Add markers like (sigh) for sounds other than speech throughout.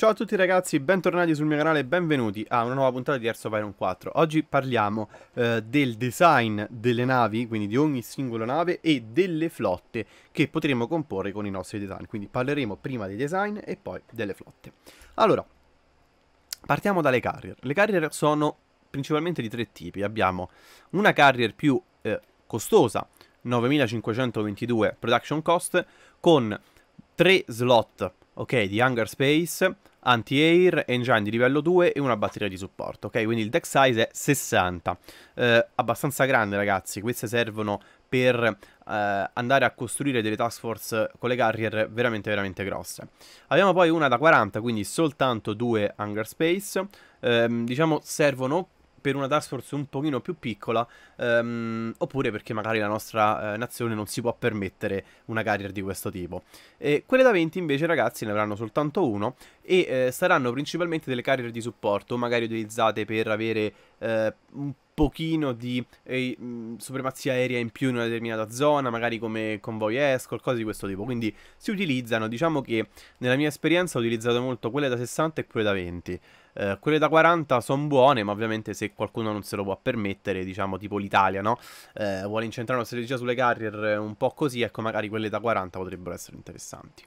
Ciao a tutti ragazzi, bentornati sul mio canale e benvenuti a una nuova puntata di Air Iron 4 Oggi parliamo eh, del design delle navi, quindi di ogni singola nave e delle flotte che potremo comporre con i nostri design Quindi parleremo prima dei design e poi delle flotte Allora, partiamo dalle carrier Le carrier sono principalmente di tre tipi Abbiamo una carrier più eh, costosa, 9522 production cost, con tre slot ok, di Hangar Space anti-air, engine di livello 2 e una batteria di supporto, ok? Quindi il deck size è 60, eh, abbastanza grande ragazzi, queste servono per eh, andare a costruire delle task force con le carrier veramente veramente grosse. Abbiamo poi una da 40, quindi soltanto due hangar space, eh, diciamo servono per una task force un pochino più piccola ehm, oppure perché magari la nostra eh, nazione non si può permettere una carrier di questo tipo. E quelle da 20 invece ragazzi ne avranno soltanto uno e eh, saranno principalmente delle carrier di supporto magari utilizzate per avere eh, un pochino di eh, mm, supremazia aerea in più in una determinata zona, magari come convoi escort, cose di questo tipo. Quindi si utilizzano, diciamo che nella mia esperienza ho utilizzato molto quelle da 60 e quelle da 20. Eh, quelle da 40 sono buone, ma ovviamente se qualcuno non se lo può permettere, diciamo tipo l'Italia, no? Eh, vuole incentrare una strategia sulle carrier un po' così, ecco magari quelle da 40 potrebbero essere interessanti.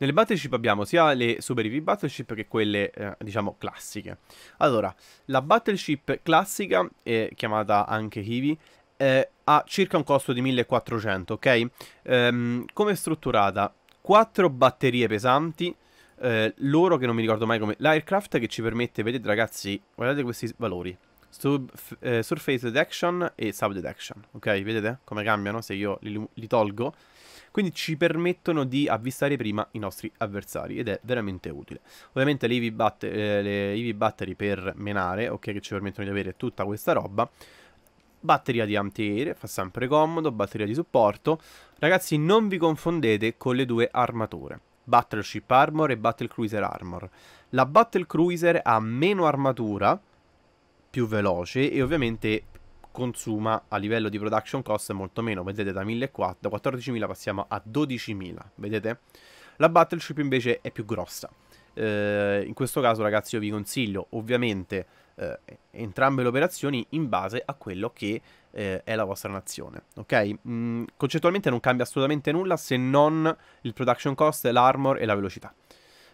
Nelle battleship abbiamo sia le Super heavy battleship che quelle, eh, diciamo, classiche. Allora, la battleship classica, eh, chiamata anche heavy, eh, ha circa un costo di 1400, ok? Ehm, come è strutturata? 4 batterie pesanti, eh, loro che non mi ricordo mai come... L'aircraft che ci permette, vedete ragazzi, guardate questi valori. Sub, eh, surface detection e sub detection, ok? Vedete come cambiano se io li, li tolgo? quindi ci permettono di avvistare prima i nostri avversari ed è veramente utile. Ovviamente le EV, bat eh, le EV battery per menare, ok, che ci permettono di avere tutta questa roba, batteria di antiaeree, fa sempre comodo, batteria di supporto. Ragazzi, non vi confondete con le due armature. Battleship Armor e Battle Cruiser Armor. La Battle Cruiser ha meno armatura, più veloce e ovviamente consuma a livello di production cost molto meno, vedete da, 14.000 14 passiamo a 12.000, vedete? La battleship invece è più grossa. Eh, in questo caso ragazzi io vi consiglio ovviamente eh, entrambe le operazioni in base a quello che eh, è la vostra nazione, ok? Mm, concettualmente non cambia assolutamente nulla se non il production cost, l'armor e la velocità.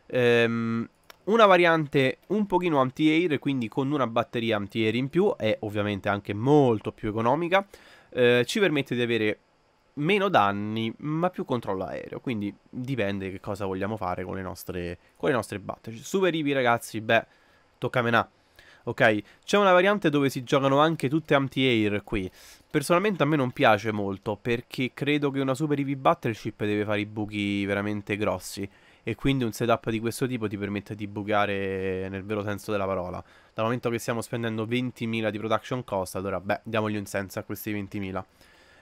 Ehm, una variante un pochino anti-air, quindi con una batteria anti-air in più, è ovviamente anche molto più economica, eh, ci permette di avere meno danni ma più controllo aereo, quindi dipende che cosa vogliamo fare con le nostre, con le nostre batterie. Super Eevee ragazzi, beh, tocca a menà. Ok, c'è una variante dove si giocano anche tutte anti-air qui. Personalmente a me non piace molto perché credo che una Super EV Battleship deve fare i buchi veramente grossi e quindi un setup di questo tipo ti permette di bucare nel vero senso della parola. Dal momento che stiamo spendendo 20.000 di production cost, allora beh, diamogli un senso a questi 20.000.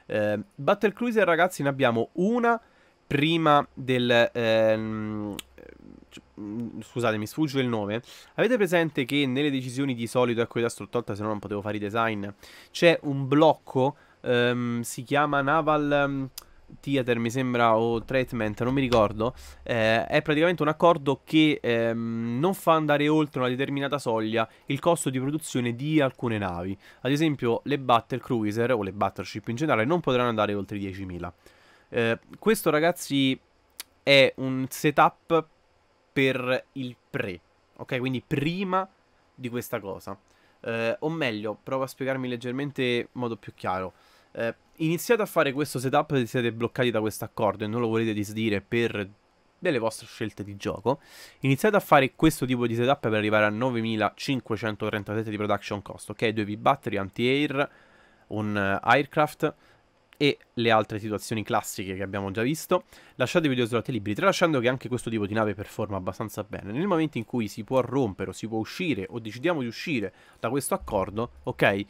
Eh, Battle Cruiser ragazzi ne abbiamo una prima del... Ehm, mm, scusatemi, sfugge il nome. Avete presente che nelle decisioni di solito, ecco da adesso tolta se no non potevo fare i design, c'è un blocco, ehm, si chiama Naval... Ehm, Theater mi sembra o Treatment, non mi ricordo, eh, è praticamente un accordo che ehm, non fa andare oltre una determinata soglia il costo di produzione di alcune navi. Ad esempio le Battle Cruiser o le Battleship in generale non potranno andare oltre 10.000. Eh, questo ragazzi è un setup per il pre, ok? Quindi prima di questa cosa. Eh, o meglio, provo a spiegarmi leggermente in modo più chiaro eh, iniziate a fare questo setup se siete bloccati da questo accordo e non lo volete disdire per delle vostre scelte di gioco. Iniziate a fare questo tipo di setup per arrivare a 9537 di production cost, ok? 2 battery, anti-air, un uh, aircraft e le altre situazioni classiche che abbiamo già visto. Lasciate i video slot liberi, tralasciando che anche questo tipo di nave performa abbastanza bene. Nel momento in cui si può rompere o si può uscire o decidiamo di uscire da questo accordo, ok?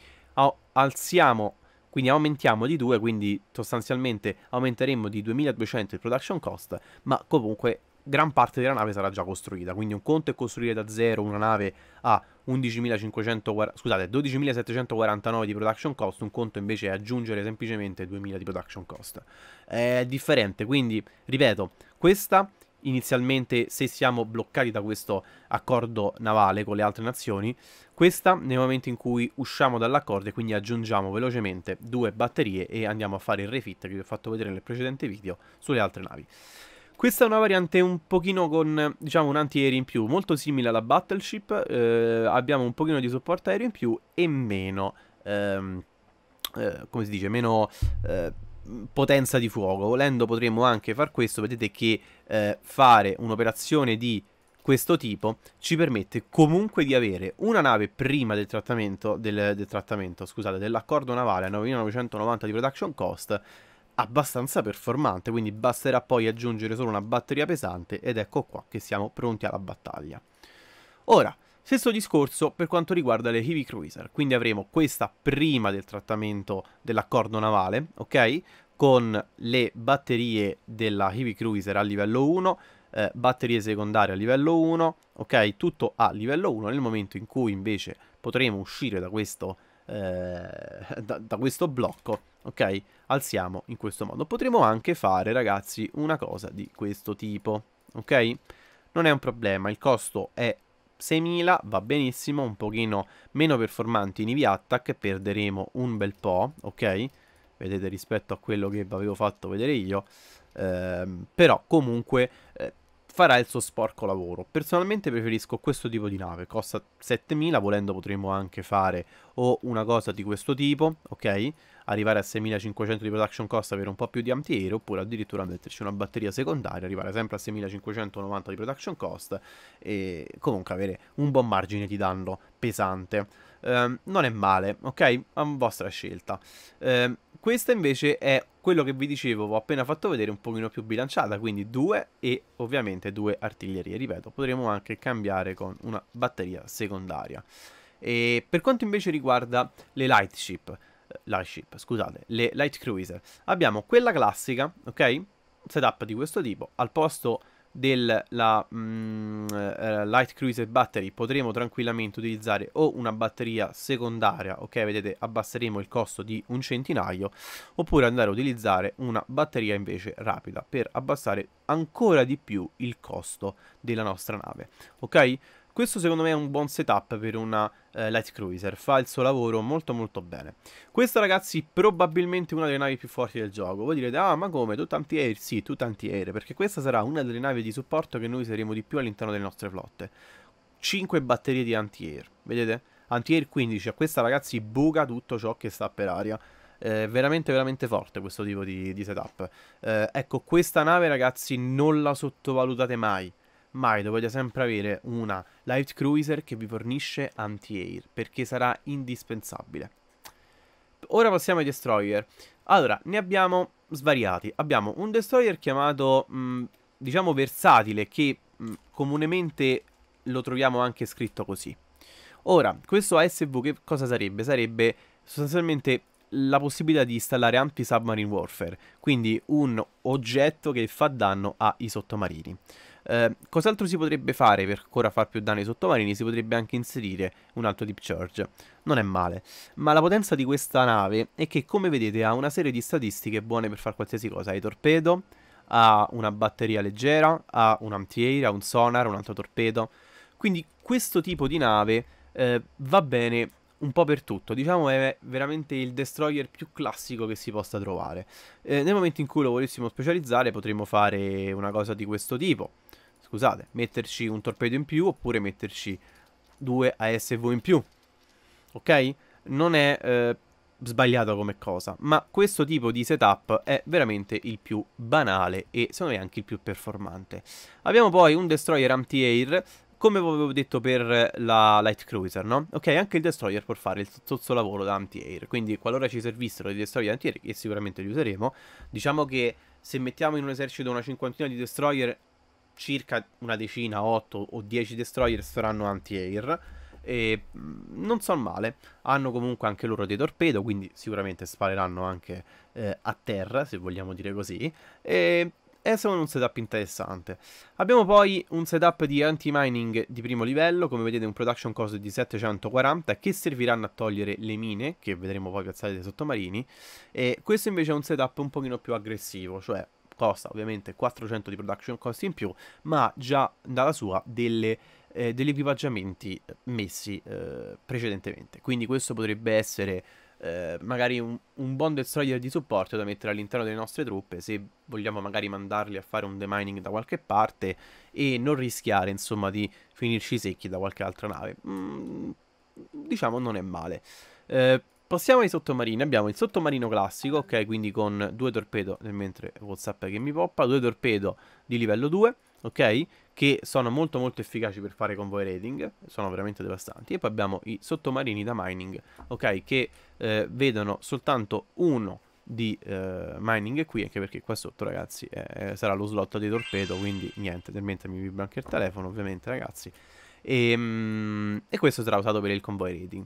Alziamo quindi aumentiamo di 2, quindi sostanzialmente aumenteremo di 2200 il production cost, ma comunque gran parte della nave sarà già costruita. Quindi un conto è costruire da zero una nave a 11.500, scusate, 12.749 di production cost, un conto invece è aggiungere semplicemente 2.000 di production cost. È differente, quindi ripeto, questa inizialmente se siamo bloccati da questo accordo navale con le altre nazioni, questa nel momento in cui usciamo dall'accordo e quindi aggiungiamo velocemente due batterie e andiamo a fare il refit che vi ho fatto vedere nel precedente video sulle altre navi. Questa è una variante un pochino con, diciamo, un anti antiaereo in più, molto simile alla Battleship, eh, abbiamo un pochino di supporto aereo in più e meno... Ehm, eh, come si dice, meno eh, potenza di fuoco. Volendo potremmo anche far questo, vedete che eh, fare un'operazione di questo tipo ci permette comunque di avere una nave prima del trattamento, del, del trattamento scusate, dell'accordo navale a 9990 di production cost abbastanza performante, quindi basterà poi aggiungere solo una batteria pesante ed ecco qua che siamo pronti alla battaglia. Ora, Stesso discorso per quanto riguarda le heavy cruiser, quindi avremo questa prima del trattamento dell'accordo navale, ok? Con le batterie della heavy cruiser a livello 1, eh, batterie secondarie a livello 1, ok? Tutto a livello 1, nel momento in cui invece potremo uscire da questo, eh, da, da questo blocco, ok? Alziamo in questo modo. Potremo anche fare, ragazzi, una cosa di questo tipo, ok? Non è un problema, il costo è 6000 va benissimo, un pochino meno performanti in IV attack, perderemo un bel po', ok? Vedete rispetto a quello che vi avevo fatto vedere io, eh, però comunque eh, farà il suo sporco lavoro. Personalmente preferisco questo tipo di nave, costa 7000, volendo potremmo anche fare o una cosa di questo tipo, ok? Arrivare a 6500 di production cost, avere un po' più di antiaereo, oppure addirittura metterci una batteria secondaria, arrivare sempre a 6590 di production cost e comunque avere un buon margine di danno pesante. Eh, non è male, ok? A vostra scelta. Eh, questa invece è quello che vi dicevo, ho appena fatto vedere un pochino più bilanciata, quindi due e ovviamente due artiglierie, ripeto, potremo anche cambiare con una batteria secondaria. E per quanto invece riguarda le lightship, eh, lightship, scusate, le light cruiser, abbiamo quella classica, ok? Setup di questo tipo, al posto della mm, eh, Light Cruiser Battery potremo tranquillamente utilizzare o una batteria secondaria, ok vedete abbasseremo il costo di un centinaio oppure andare a utilizzare una batteria invece rapida per abbassare ancora di più il costo della nostra nave, ok? Questo secondo me è un buon setup per una eh, light cruiser, fa il suo lavoro molto molto bene. Questa ragazzi probabilmente una delle navi più forti del gioco. Voi direte, ah ma come, tutto anti-air? Sì, tutto anti-air, perché questa sarà una delle navi di supporto che noi useremo di più all'interno delle nostre flotte. 5 batterie di anti-air, vedete? Anti-air 15, a questa ragazzi buca tutto ciò che sta per aria. Eh, veramente veramente forte questo tipo di, di setup. Eh, ecco, questa nave ragazzi non la sottovalutate mai mai dovete sempre avere una light cruiser che vi fornisce anti-air, perché sarà indispensabile. Ora passiamo ai destroyer. Allora, ne abbiamo svariati. Abbiamo un destroyer chiamato, mh, mm, diciamo, versatile, che mh, mm, comunemente lo troviamo anche scritto così. Ora, questo ASV che cosa sarebbe? Sarebbe sostanzialmente la possibilità di installare anti-submarine warfare, quindi un oggetto che fa danno ai sottomarini. Ehm, cos'altro si potrebbe fare per ancora far più danni ai sottomarini? Si potrebbe anche inserire un altro Deep Charge. Non è male. Ma la potenza di questa nave è che, come vedete, ha una serie di statistiche buone per fare qualsiasi cosa. Hai torpedo, ha una batteria leggera, ha un antiaereo, ha un sonar, un altro torpedo. Quindi questo tipo di nave eh, va bene un po' per tutto. Diciamo è veramente il destroyer più classico che si possa trovare. Eh, nel momento in cui lo volessimo specializzare potremmo fare una cosa di questo tipo scusate, metterci un torpedo in più oppure metterci due ASV in più. Ok? Non è eh, sbagliato come cosa, ma questo tipo di setup è veramente il più banale e secondo me anche il più performante. Abbiamo poi un destroyer anti-air come vi avevo detto per la Light Cruiser, no? Ok, anche il Destroyer può fare il lavoro da anti-air, quindi qualora ci servissero dei Destroyer anti-air, che sicuramente li useremo, diciamo che se mettiamo in un esercito una cinquantina di Destroyer circa una decina, 8 o 10 destroyer saranno anti-air e mm, non so male, hanno comunque anche loro dei torpedo, quindi sicuramente spareranno anche eh, a terra, se vogliamo dire così, e è secondo un setup interessante. Abbiamo poi un setup di anti-mining di primo livello, come vedete un production cost di 740 che serviranno a togliere le mine, che vedremo poi piazzate dai sottomarini, e questo invece è un setup un pochino più aggressivo, cioè costa ovviamente 400 di production cost in più, ma già dalla sua delle, eh, degli equipaggiamenti messi eh, precedentemente. Quindi questo potrebbe essere eh, magari un, un bond destroyer di supporto da mettere all'interno delle nostre truppe se vogliamo magari mandarli a fare un demining da qualche parte e non rischiare insomma di finirci secchi da qualche altra nave. Mm, diciamo non è male. Eh, Passiamo ai sottomarini, abbiamo il sottomarino classico, ok, quindi con due torpedo, nel mentre Whatsapp che mi poppa, due torpedo di livello 2, ok, che sono molto molto efficaci per fare convoy raiding, sono veramente devastanti, e poi abbiamo i sottomarini da mining, ok, che eh, vedono soltanto uno di eh, mining qui, anche perché qua sotto ragazzi eh, sarà lo slot di torpedo, quindi niente, mentre mi vibra anche il telefono ovviamente ragazzi, e, mm, e questo sarà usato per il convoy raiding.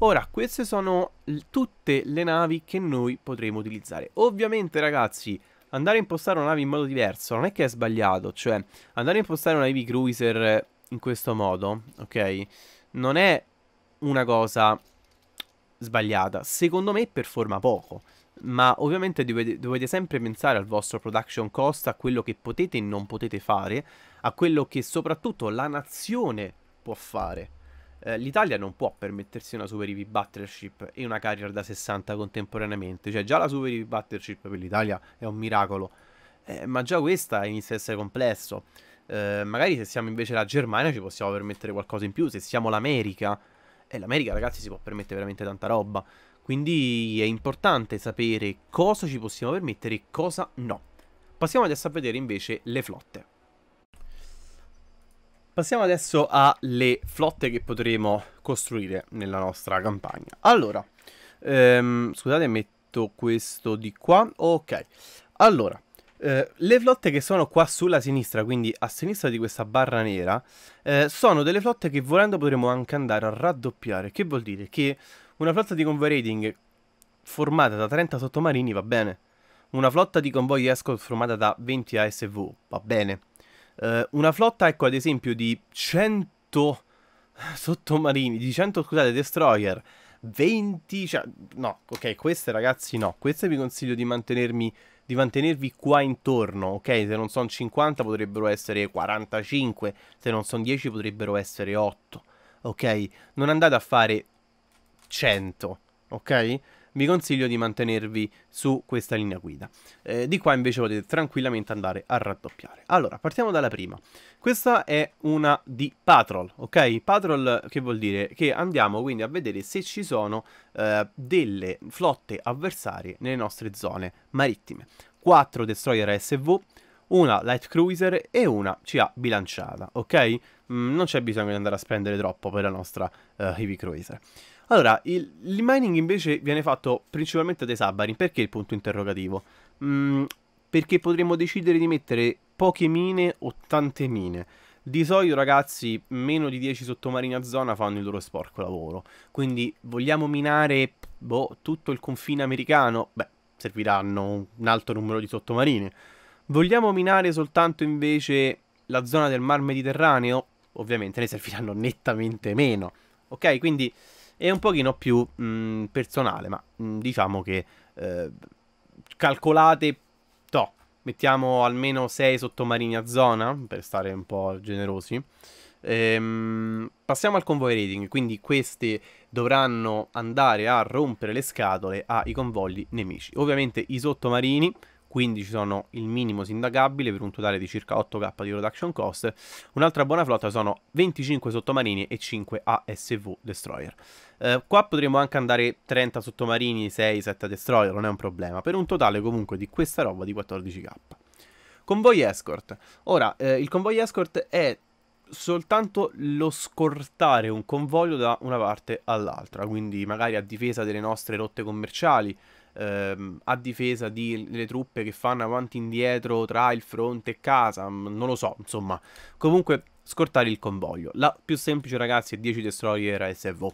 Ora, queste sono tutte le navi che noi potremo utilizzare. Ovviamente, ragazzi, andare a impostare una nave in modo diverso non è che è sbagliato. Cioè, andare a impostare una navy cruiser in questo modo, ok? Non è una cosa sbagliata. Secondo me performa poco. Ma ovviamente dovete, dovete, sempre pensare al vostro production cost, a quello che potete e non potete fare, a quello che soprattutto la nazione può fare. Eh, l'Italia non può permettersi una Super EV Battleship e una Carrier da 60 contemporaneamente. Cioè, già la Super EV Battleship per l'Italia è un miracolo, eh, ma già questa inizia a essere complesso. Eh, magari se siamo invece la Germania ci possiamo permettere qualcosa in più, se siamo l'America, e eh, l'America ragazzi si può permettere veramente tanta roba. Quindi è importante sapere cosa ci possiamo permettere e cosa no. Passiamo adesso a vedere invece le flotte. Passiamo adesso alle flotte che potremo costruire nella nostra campagna. Allora, ehm, scusate, metto questo di qua. Ok, allora, eh, le flotte che sono qua sulla sinistra, quindi a sinistra di questa barra nera, eh, sono delle flotte che volendo potremo anche andare a raddoppiare. Che vuol dire? Che una flotta di convoy rating formata da 30 sottomarini va bene. Una flotta di convoy escort formata da 20 ASV va bene eh, una flotta, ecco, ad esempio, di 100 sottomarini, di 100, scusate, destroyer, 20, cioè, no, ok, queste ragazzi no, queste vi consiglio di mantenermi, di mantenervi qua intorno, ok, se non sono 50 potrebbero essere 45, se non sono 10 potrebbero essere 8, ok, non andate a fare 100, ok, vi consiglio di mantenervi su questa linea guida. Eh, di qua invece potete tranquillamente andare a raddoppiare. Allora, partiamo dalla prima. Questa è una di patrol, ok? Patrol che vuol dire che andiamo quindi a vedere se ci sono eh, delle flotte avversarie nelle nostre zone marittime. 4 destroyer SV, una light cruiser e una ci ha bilanciata, ok? Mm, non c'è bisogno di andare a spendere troppo per la nostra uh, heavy cruiser. Allora, il, il mining invece viene fatto principalmente dai submarine. Perché il punto interrogativo? Mm, perché potremmo decidere di mettere poche mine o tante mine. Di solito ragazzi meno di 10 sottomarini a zona fanno il loro sporco lavoro, quindi vogliamo minare boh, tutto il confine americano? Beh, serviranno un alto numero di sottomarini. Vogliamo minare soltanto invece la zona del Mar Mediterraneo? Ovviamente ne serviranno nettamente meno. Ok, quindi e un pochino più mh, mm, personale, ma mh, mm, diciamo che eh, calcolate, to, mettiamo almeno 6 sottomarini a zona, per stare un po' generosi. Ehm, passiamo al convoy rating, quindi queste dovranno andare a rompere le scatole ai convogli nemici. Ovviamente i sottomarini 15 sono il minimo sindacabile per un totale di circa 8k di production cost. Un'altra buona flotta sono 25 sottomarini e 5 ASV destroyer. Eh, qua potremmo anche andare 30 sottomarini, 6, 7 destroyer, non è un problema, per un totale comunque di questa roba di 14k. Convoy Escort. Ora, eh, il convoy Escort è soltanto lo scortare un convoglio da una parte all'altra, quindi magari a difesa delle nostre rotte commerciali, ehm, a difesa delle truppe che fanno avanti e indietro tra il fronte e casa, mm, non lo so, insomma. Comunque scortare il convoglio. La più semplice ragazzi è 10 destroyer SVO.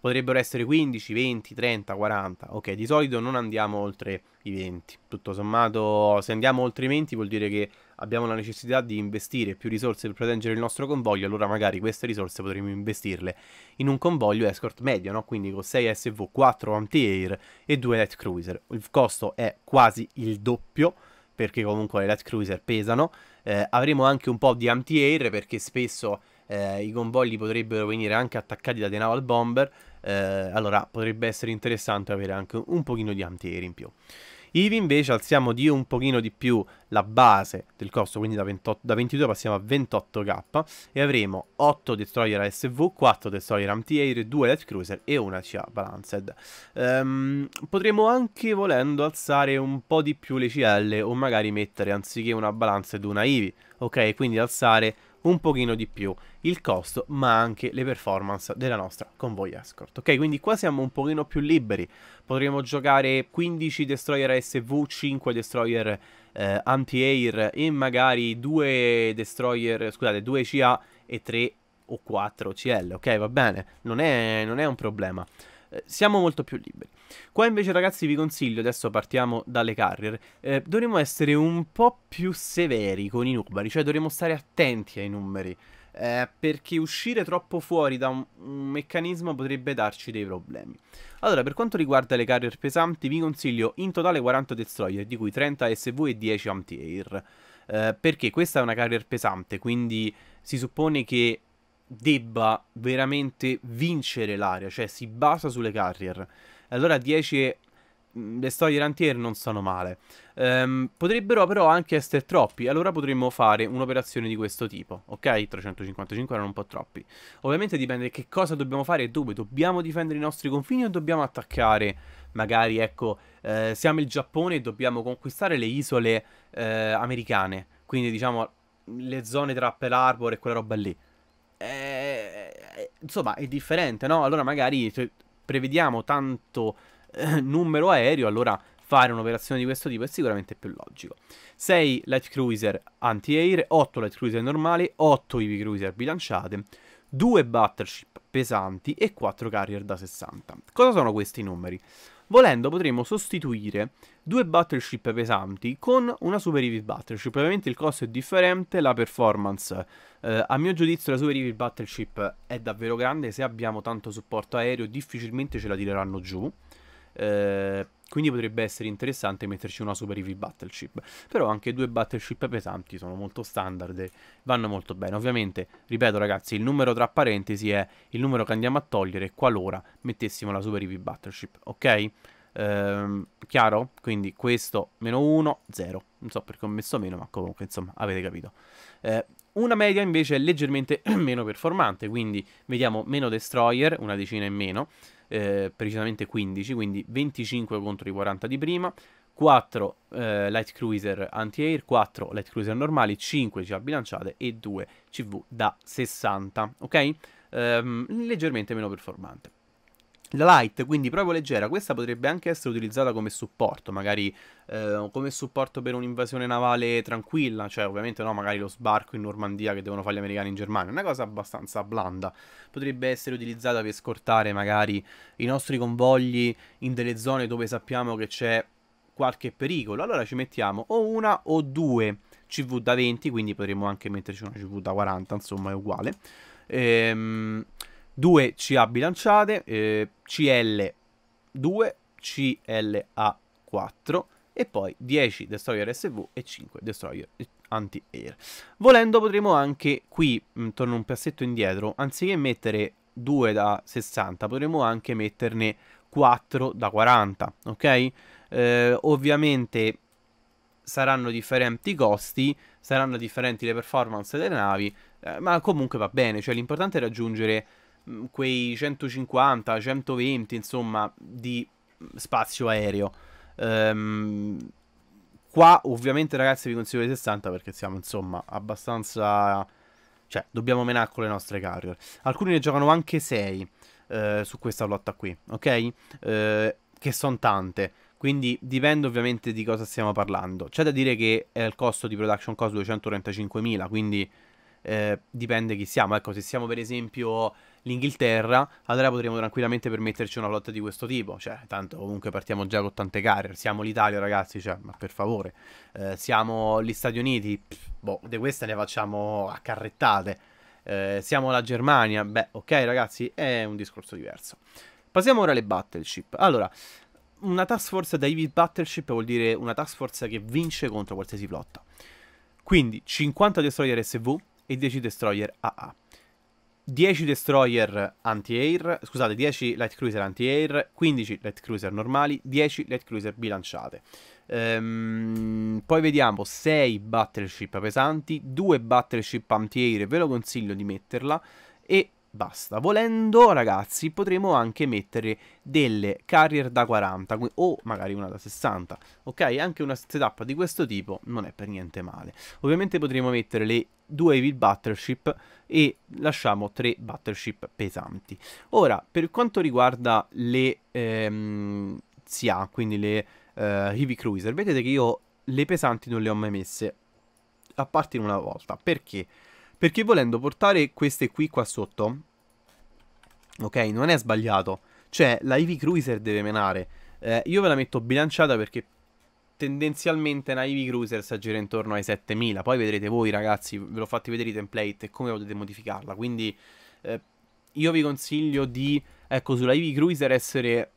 Potrebbero essere 15, 20, 30, 40. Ok, di solito non andiamo oltre i 20. Tutto sommato, se andiamo oltre i 20 vuol dire che abbiamo la necessità di investire più risorse per proteggere il nostro convoglio, allora magari queste risorse potremmo investirle in un convoglio escort medio, no? quindi con 6 SV, 4 anti-air e 2 light cruiser. Il costo è quasi il doppio perché comunque le light cruiser pesano. Eh, avremo anche un po' di anti-air perché spesso eh, i convogli potrebbero venire anche attaccati da dei naval bomber, eh, allora potrebbe essere interessante avere anche un pochino di anti-air in più. Ivi invece alziamo di un pochino di più la base del costo, quindi da, 28, da 22 passiamo a 28k e avremo 8 destroyer ASV, 4 destroyer anti-air, 2 light cruiser e una CA balanced. Um, potremmo anche volendo alzare un po' di più le CL o magari mettere anziché una balanced una Ivi, ok? Quindi alzare un pochino di più il costo ma anche le performance della nostra convoy escort ok quindi qua siamo un pochino più liberi potremo giocare 15 destroyer SV 5 destroyer eh, anti-air e magari 2 destroyer scusate 2 CA e 3 o 4 CL ok va bene non è, non è un problema eh, siamo molto più liberi. Qua invece ragazzi vi consiglio, adesso partiamo dalle carrier, eh, dovremmo essere un po' più severi con i numeri, cioè dovremmo stare attenti ai numeri. Eh, perché uscire troppo fuori da un, un, meccanismo potrebbe darci dei problemi. Allora, per quanto riguarda le carrier pesanti, vi consiglio in totale 40 destroyer, di cui 30 SV e 10 anti-air. Eh, perché questa è una carrier pesante, quindi si suppone che debba veramente vincere l'area, cioè si basa sulle carrier. Allora 10 le storie rantier non sono male. Um, potrebbero però anche essere troppi, allora potremmo fare un'operazione di questo tipo, ok? 355 erano un po' troppi. Ovviamente dipende che cosa dobbiamo fare e dove. Dobbiamo difendere i nostri confini o dobbiamo attaccare? Magari, ecco, eh, siamo il Giappone e dobbiamo conquistare le isole eh, americane, quindi diciamo le zone tra Pearl Harbor e quella roba lì. Eh, insomma, è differente, no? Allora magari prevediamo tanto eh, numero aereo, allora fare un'operazione di questo tipo è sicuramente più logico. 6 light cruiser anti-air, 8 light cruiser normali, 8 heavy cruiser bilanciate, 2 battleship pesanti e 4 carrier da 60. Cosa sono questi numeri? Volendo potremmo sostituire due battleship pesanti con una Super Evil Battleship. Ovviamente il costo è differente, la performance. Eh, a mio giudizio la Super Evil Battleship è davvero grande, se abbiamo tanto supporto aereo difficilmente ce la tireranno giù. Eh, quindi potrebbe essere interessante metterci una Super EV Battleship. Però anche due Battleship pesanti sono molto standard e vanno molto bene. Ovviamente, ripeto ragazzi, il numero tra parentesi è il numero che andiamo a togliere qualora mettessimo la Super EV Battleship, ok? Ehm, chiaro? Quindi questo meno 1, 0. Non so perché ho messo meno, ma comunque insomma avete capito. Eh, una media invece è leggermente (clears throat) meno performante, quindi vediamo meno destroyer, una decina in meno, eh, precisamente 15, quindi 25 contro i 40 di prima, 4 eh, light cruiser anti-air, 4 light cruiser normali, 5 CA bilanciate e 2 CV da 60, ok? Ehm, leggermente meno performante light, quindi proprio leggera, questa potrebbe anche essere utilizzata come supporto, magari eh, come supporto per un'invasione navale tranquilla, cioè ovviamente no, magari lo sbarco in Normandia che devono fare gli americani in Germania, una cosa abbastanza blanda. Potrebbe essere utilizzata per scortare magari i nostri convogli in delle zone dove sappiamo che c'è qualche pericolo, allora ci mettiamo o una o due CV da 20, quindi potremmo anche metterci una CV da 40, insomma è uguale. Ehm 2 CA bilanciate, eh, CL2, CLA4 e poi 10 destroyer SV e 5 destroyer anti-air. Volendo potremo anche qui, mm, torno un passetto indietro, anziché mettere 2 da 60 potremmo anche metterne 4 da 40, ok? Eh, ovviamente saranno differenti i costi, saranno differenti le performance delle navi, eh, ma comunque va bene, cioè l'importante è raggiungere Mm, quei 150, 120, insomma, di mm, spazio aereo. Um, qua ovviamente ragazzi vi consiglio i 60 perché siamo insomma abbastanza... Cioè, dobbiamo menar con le nostre carrier. Alcuni ne giocano anche 6 eh, su questa lotta qui, ok? Eh, che sono tante. Quindi dipende ovviamente di cosa stiamo parlando. C'è da dire che è il costo di production cost 235.000, quindi eh, dipende chi siamo. Ecco, se siamo per esempio l'Inghilterra, allora potremmo tranquillamente permetterci una flotta di questo tipo. Cioè, tanto comunque partiamo già con tante gare. Siamo l'Italia, ragazzi, cioè, ma per favore. Eh, siamo gli Stati Uniti, pff, boh, di queste ne facciamo a carrettate. Eh, siamo la Germania, beh, ok, ragazzi, è un discorso diverso. Passiamo ora alle battleship. Allora, una task force da battleship vuol dire una task force che vince contro qualsiasi flotta. Quindi 50 destroyer SV e 10 destroyer AA. 10 destroyer anti-air, scusate, 10 light cruiser anti-air, 15 light cruiser normali, 10 light cruiser bilanciate. Ehm, poi vediamo 6 battleship pesanti, 2 battleship anti-air, ve lo consiglio di metterla e basta. Volendo, ragazzi, potremo anche mettere delle carrier da 40 o magari una da 60. Ok, anche una setup di questo tipo non è per niente male. Ovviamente potremo mettere le 2 heavy battleship e lasciamo 3 battleship pesanti. Ora, per quanto riguarda le ehm, SIA, quindi le eh, heavy cruiser, vedete che io le pesanti non le ho mai messe, a parte in una volta. Perché? Perché volendo portare queste qui qua sotto, ok, non è sbagliato. Cioè, la heavy cruiser deve menare. Eh, io ve la metto bilanciata perché tendenzialmente Naivi Cruisers aggira intorno ai 7000. Poi vedrete voi, ragazzi, ve l'ho fatti vedere i template e come potete modificarla. Quindi eh, io vi consiglio di, ecco, sulla Ivy Cruiser essere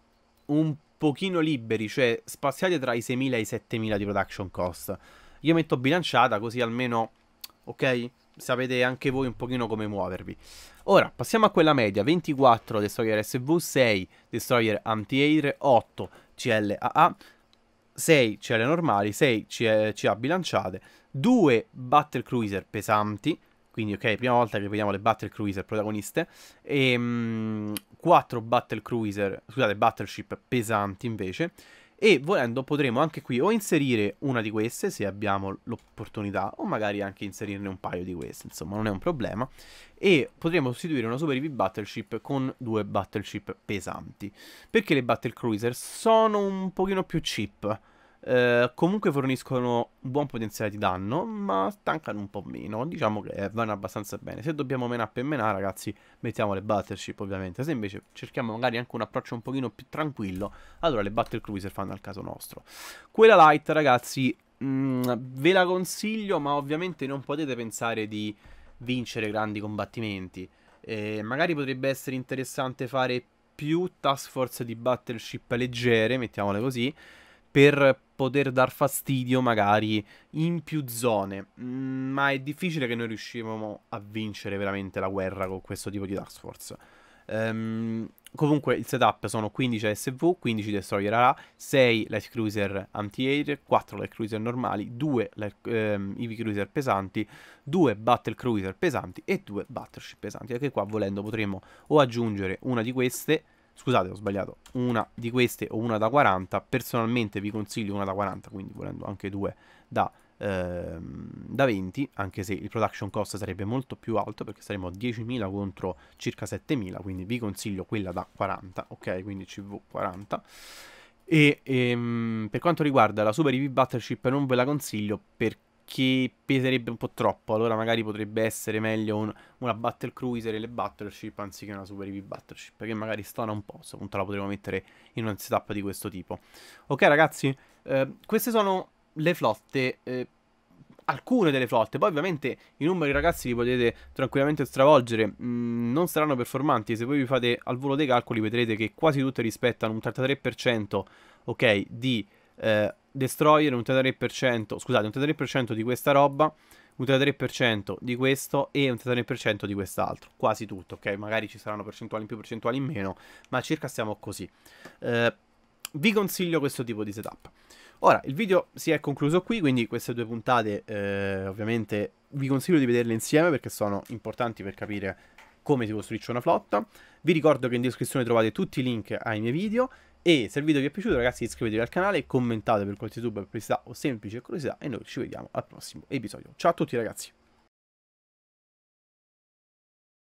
un pochino liberi, cioè spaziate tra i 6000 e i 7000 di production cost. Io metto bilanciata così almeno, ok? Sapete anche voi un pochino come muovervi. Ora, passiamo a quella media, 24 Destroyer SV, 6 Destroyer Anti-Air, 8 CLAA, 6 CL normali, 6 CA bilanciate, 2 Battle Cruiser pesanti, quindi ok, prima volta che vediamo le Battle Cruiser protagoniste, e mh, 4 Battle Cruiser, scusate, Battleship pesanti invece, e volendo potremo anche qui o inserire una di queste se abbiamo l'opportunità o magari anche inserirne un paio di queste, insomma non è un problema e potremmo sostituire una Super Heavy Battleship con due Battleship pesanti. Perché le Battle Cruiser sono un pochino più cheap, eh, comunque forniscono un buon potenziale di danno, ma stancano un po' meno, diciamo che vanno abbastanza bene. Se dobbiamo menare e menare, ragazzi, mettiamo le Battleship ovviamente, se invece cerchiamo magari anche un approccio un pochino più tranquillo, allora le Battle Cruiser fanno al caso nostro. Quella light, ragazzi, mh, mm, ve la consiglio, ma ovviamente non potete pensare di vincere grandi combattimenti. E magari potrebbe essere interessante fare più task force di battleship leggere, mettiamole così, per poter dar fastidio magari in più zone. Mm, ma è difficile che noi riuscivamo a vincere veramente la guerra con questo tipo di task force. Um, Comunque il setup sono 15 SV, 15 destroyer ARA, 6 light cruiser anti-air, 4 light cruiser normali, 2 light, ehm, cruiser pesanti, 2 battle cruiser pesanti e 2 battleship pesanti. Anche qua volendo potremmo o aggiungere una di queste, scusate ho sbagliato, una di queste o una da 40. Personalmente vi consiglio una da 40, quindi volendo anche due da 40 Ehm, da 20, anche se il production cost sarebbe molto più alto perché saremo a 10.000 contro circa 7.000, quindi vi consiglio quella da 40, ok? Quindi CV40. E ehm, per quanto riguarda la Super EV Battleship non ve la consiglio perché peserebbe un po' troppo, allora magari potrebbe essere meglio un, una Battle Cruiser e le Battleship anziché una Super EV Battleship, che magari stona un po', appunto la potremmo mettere in un setup di questo tipo. Ok ragazzi, eh, queste sono le flotte, eh, alcune delle flotte, poi ovviamente i numeri ragazzi li potete tranquillamente stravolgere, mm, non saranno performanti, se voi vi fate al volo dei calcoli vedrete che quasi tutte rispettano un 33% ok, di eh, destroyer, un 33%, scusate, un 33% di questa roba, un 33% di questo e un 33% di quest'altro, quasi tutto, ok? Magari ci saranno percentuali in più, percentuali in meno, ma circa siamo così. Eh, vi consiglio questo tipo di setup. Ora, il video si è concluso qui, quindi queste due puntate eh, ovviamente vi consiglio di vederle insieme perché sono importanti per capire come si costruisce una flotta. Vi ricordo che in descrizione trovate tutti i link ai miei video e se il video vi è piaciuto ragazzi iscrivetevi al canale, commentate per qualsiasi dubbio, perplessità o semplice curiosità e noi ci vediamo al prossimo episodio. Ciao a tutti ragazzi!